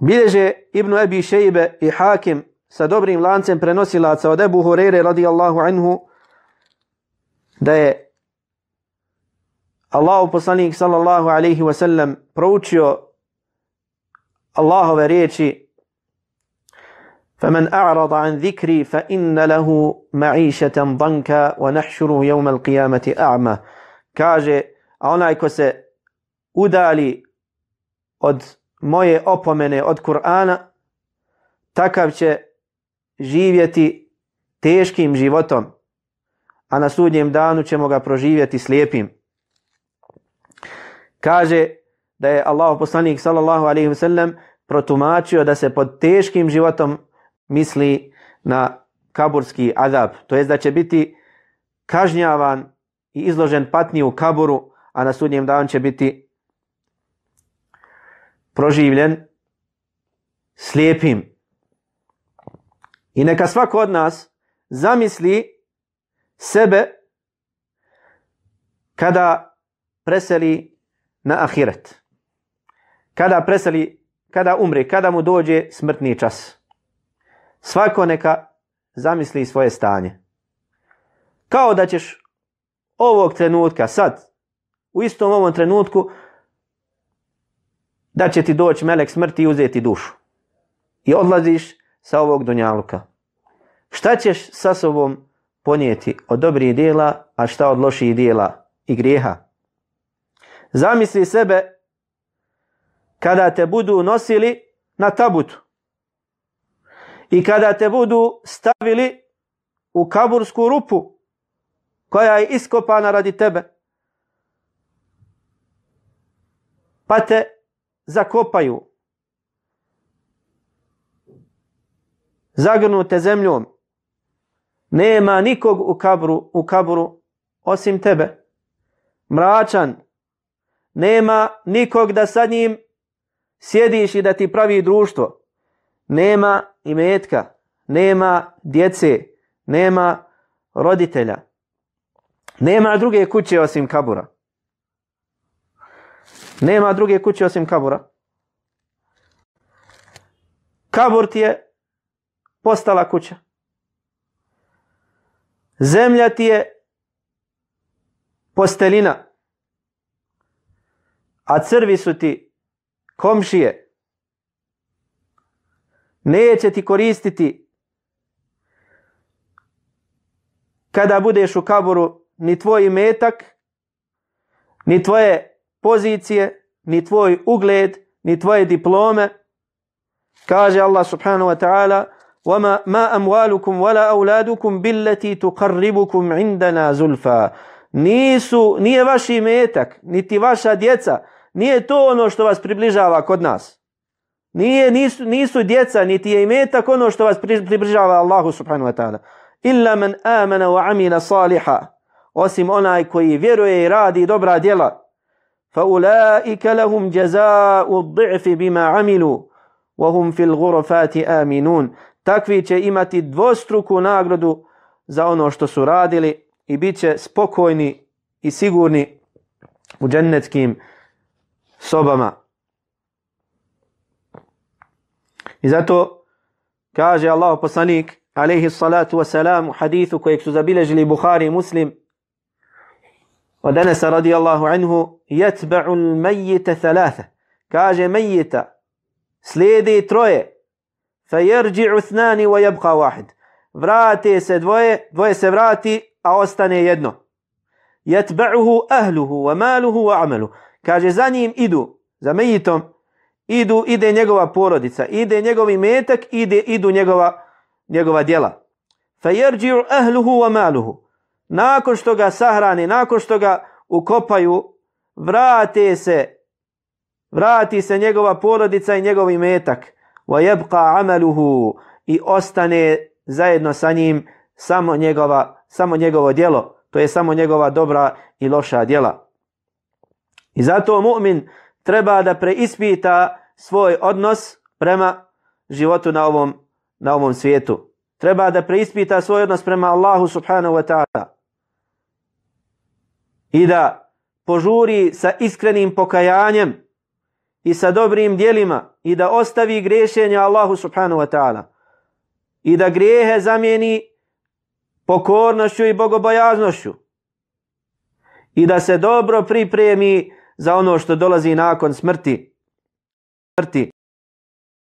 Bileže Ibnu Ebi Šejbe i Hakim sa dobrim lancem prenosilaca od Ebu Hureyre radijallahu anhu da je Allahu poslanik sallallahu alaihi wa sallam proučio Allahove riječi فَمَنْ أَعْرَضَ عَنْ ذِكْرِي فَإِنَّ لَهُ مَعِيشَةً ضَنْكَ وَنَحْشُرُهُ يَوْمَ الْقِيَامَةِ أَعْمَ Kaže, a onaj ko se udali od moje opomene od Kur'ana, takav će živjeti teškim životom, a na sudnjem danu ćemo ga proživjeti slijepim. Kaže da je Allah poslanik sallallahu alaihi ve sellem protumačio da se pod teškim životom misli na kaburski azab, to jest da će biti kažnjavan i izložen patni u kaburu, a na sudnjem danu će biti proživljen slijepim. I neka svako od nas zamisli sebe kada preseli na ahiret. Kada preseli, kada umri, kada mu dođe smrtni čas. Svako neka zamisli svoje stanje. Kao da ćeš ovog trenutka, sad, u istom ovom trenutku, da će ti doći melek smrti i uzeti dušu. I odlaziš sa ovog dunjaluka. Šta ćeš sa sobom ponijeti od dobrih dijela, a šta od loših dijela i grijeha? Zamisli sebe kada te budu nosili na tabutu i kada te budu stavili u kabursku rupu koja je iskopana radi tebe. Pa te zakopaju zagrnute zemljom nema nikog u kabru u kabru osim tebe mračan nema nikog da sa njim sjediš i da ti pravi društvo nema imetka nema djece nema roditelja nema druge kuće osim kabura Nema druge kuće osim kabura. Kabur ti je postala kuća. Zemlja ti je postelina. A crvi su ti komšije. Neće ti koristiti kada budeš u kaburu ni tvoj metak, ni tvoje pozicije, ni tvoj ugled, ni tvoje diplome. Kaže Allah subhanahu wa ta'ala, وَمَا مَا أَمْوَالُكُمْ وَلَا أَوْلَادُكُمْ بِلَّتِي تُقَرِّبُكُمْ عِنْدَنَا زُلْفَا Nisu, nije vaš imetak, niti vaša djeca, nije to ono što vas približava kod nas. Nije, nisu, nisu djeca, niti je imetak ono što vas približava Allahu subhanahu wa ta'ala. إِلَّا مَنْ آمَنَ وَعَمِنَ صَالِحًا Osim onaj koji vjeruje i radi dobra djela, فأولئك لهم جزاء الضعف بما عملوا وهم في الغرفات آمنون takvi će imati dvostruku nagradu za ono što su radili i bit će spokojni i sigurni u džennetskim sobama. I zato kaže Allah poslanik alaihi salatu wasalam u hadithu kojeg su zabilježili Bukhari i Muslim ودنس رضي الله عنه يتبع الميت ثلاثة كاج ميت سليدي تروي فيرجع اثنان ويبقى واحد vrate se dvoje, dvoje se vrati, a ostane jedno. Jatba'uhu ahluhu, wa maluhu, wa amalu. Kaže, za njim idu, za mejitom, idu, ide njegova porodica, ide njegovi metak, ide, idu njegova, njegova djela. Fa jerđiu ahluhu, wa maluhu nakon što ga sahrani, nakon što ga ukopaju, vrate se, vrati se njegova porodica i njegov imetak. Wa yabqa amaluhu i ostane zajedno sa njim samo njegova samo njegovo djelo, to je samo njegova dobra i loša djela. I zato mu'min treba da preispita svoj odnos prema životu na ovom, na ovom svijetu. Treba da preispita svoj odnos prema Allahu subhanahu wa ta'ala i da požuri sa iskrenim pokajanjem i sa dobrim dijelima i da ostavi grešenja Allahu subhanahu wa ta'ala i da grijehe zamijeni pokornošću i bogobojaznošću i da se dobro pripremi za ono što dolazi nakon smrti smrti